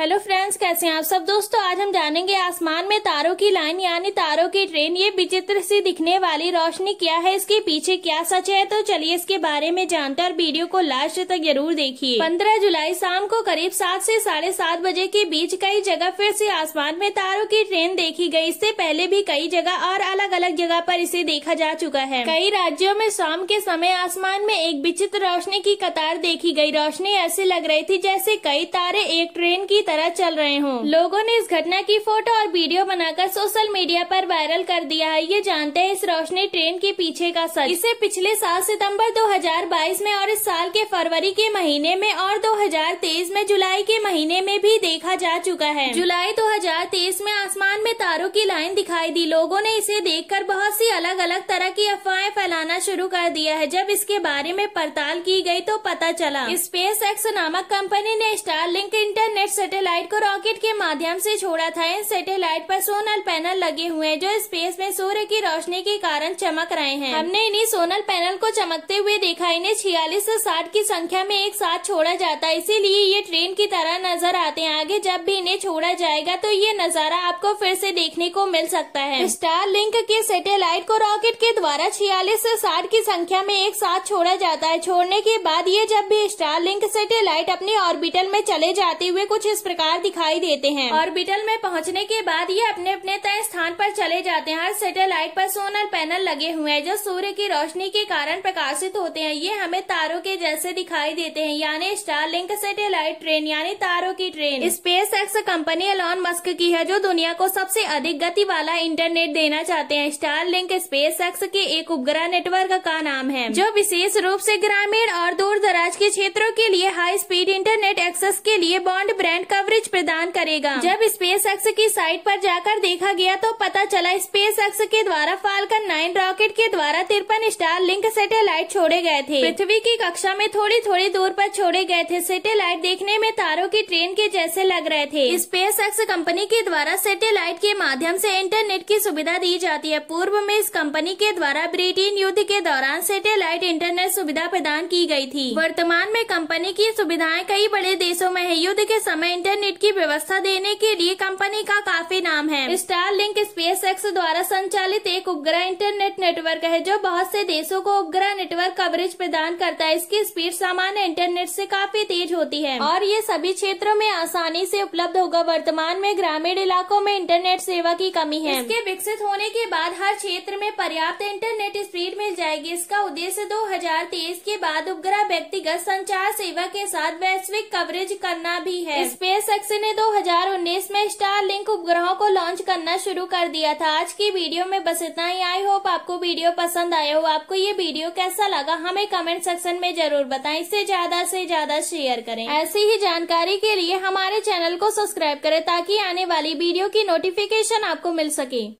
hello friends कैसे हैं आप सब दोस्तों आज हम जानेंगे आसमान में तारों की लाइन यानी तारों की ट्रेन ये विचित्र सी दिखने वाली रोशनी क्या है इसके पीछे क्या सच है तो चलिए इसके बारे में जानते और वीडियो को लास्ट तक जरूर देखिए 15 जुलाई शाम को करीब सात से साढ़े सात बजे के बीच कई जगह फिर से आसमान में तारों की ट्रेन देखी गयी इससे पहले भी कई जगह और अलग अलग जगह आरोप इसे देखा जा चुका है कई राज्यों में शाम के समय आसमान में एक विचित्र रोशनी की कतार देखी गयी रोशनी ऐसे लग रही थी जैसे कई तारे एक ट्रेन की तरह चल रहे हों लोगों ने इस घटना की फोटो और वीडियो बनाकर सोशल मीडिया पर वायरल कर दिया है ये जानते हैं इस रोशनी ट्रेन के पीछे का सच इसे पिछले साल सितंबर 2022 में और इस साल के फरवरी के महीने में और 2023 में जुलाई के महीने में भी देखा जा चुका है जुलाई दो में आसमान में तारों की लाइन दिखाई दी लोगों ने इसे देखकर बहुत सी अलग अलग तरह की अफवाहें फैलाना शुरू कर दिया है जब इसके बारे में पड़ताल की गई तो पता चला स्पेस एक्स नामक कंपनी ने स्टार लिंक इंटरनेट सैटेलाइट को रॉकेट के माध्यम से छोड़ा था इन सैटेलाइट पर सोनल पैनल लगे हुए हैं जो स्पेस में सूर्य की रोशनी के कारण चमक रहे हैं हमने इन्हीं सोनल पैनल को चमकते हुए देखा इन्हें छियालीस ऐसी साठ की संख्या में एक साथ छोड़ा जाता है इसीलिए ये ट्रेन की तरह नजर आते हैं आगे जब भी इन्हें छोड़ा जाएगा तो ये नजारा आपको फिर से देखने को मिल सकता है स्टार लिंक के सेटेलाइट को रॉकेट के द्वारा छियालीस ऐसी साठ की संख्या में एक साथ छोड़ा जाता है छोड़ने के बाद ये जब भी स्टार लिंक सेटेलाइट अपने ऑर्बिटल में चले जाते हुए कुछ प्रकार दिखाई देते हैं ऑर्बिटल में पहुंचने के बाद ये अपने अपने तय चले जाते हैं हर सैटेलाइट पर सोलर पैनल लगे हुए हैं जो सूर्य की रोशनी के कारण प्रकाशित होते हैं ये हमें तारों के जैसे दिखाई देते हैं यानी स्टार लिंक सेटेलाइट ट्रेन यानी तारों की train SpaceX company Elon Musk की है जो दुनिया को सबसे अधिक गति वाला इंटरनेट देना चाहते हैं स्टार लिंक स्पेस एक्स के एक उपग्रह नेटवर्क का नाम है जो विशेष रूप से ग्रामीण और दूर दराज के क्षेत्रों के लिए हाई स्पीड इंटरनेट एक्सेस के लिए बॉन्ड ब्रांड कवरेज प्रदान करेगा जब स्पेस एक्स की साइट पर जाकर देखा गया तो पता चला वाला स्पेस एक्स के द्वारा फाल्कन नाइन रॉकेट के द्वारा तिरपन स्टार लिंक सैटेलाइट छोड़े गए थे पृथ्वी की कक्षा में थोड़ी थोड़ी दूर पर छोड़े गए थे सैटेलाइट देखने में तारों की ट्रेन के जैसे लग रहे थे स्पेस एक्स कंपनी के द्वारा सैटेलाइट के माध्यम से इंटरनेट की सुविधा दी जाती है पूर्व में इस कंपनी के द्वारा ब्रिटेन युद्ध के दौरान सैटेलाइट इंटरनेट सुविधा प्रदान की गयी थी वर्तमान में कंपनी की सुविधाएं कई बड़े देशों में है युद्ध के समय इंटरनेट की व्यवस्था देने के लिए कंपनी का काफी नाम है स्टार लिंक स्पेस एक्स द्वारा संचालित एक उपग्रह इंटरनेट नेटवर्क है जो बहुत से देशों को उपग्रह नेटवर्क कवरेज प्रदान करता है इसकी स्पीड सामान्य इंटरनेट से काफी तेज होती है और ये सभी क्षेत्रों में आसानी से उपलब्ध होगा वर्तमान में ग्रामीण इलाकों में इंटरनेट सेवा की कमी है इसके विकसित होने के बाद हर क्षेत्र में पर्याप्त इंटरनेट स्पीड मिल जाएगी इसका उद्देश्य दो के बाद उपग्रह व्यक्तिगत संचार सेवा के साथ वैश्विक कवरेज करना भी है स्पेस एक्स ने दो में स्टार लिंक उपग्रहों को लॉन्च करना शुरू कर दिया था था आज की वीडियो में बस इतना ही आई होप आपको वीडियो पसंद आया हो आपको ये वीडियो कैसा लगा हमें कमेंट सेक्शन में जरूर बताएं इससे ज्यादा से ज्यादा शेयर करें ऐसी ही जानकारी के लिए हमारे चैनल को सब्सक्राइब करें ताकि आने वाली वीडियो की नोटिफिकेशन आपको मिल सके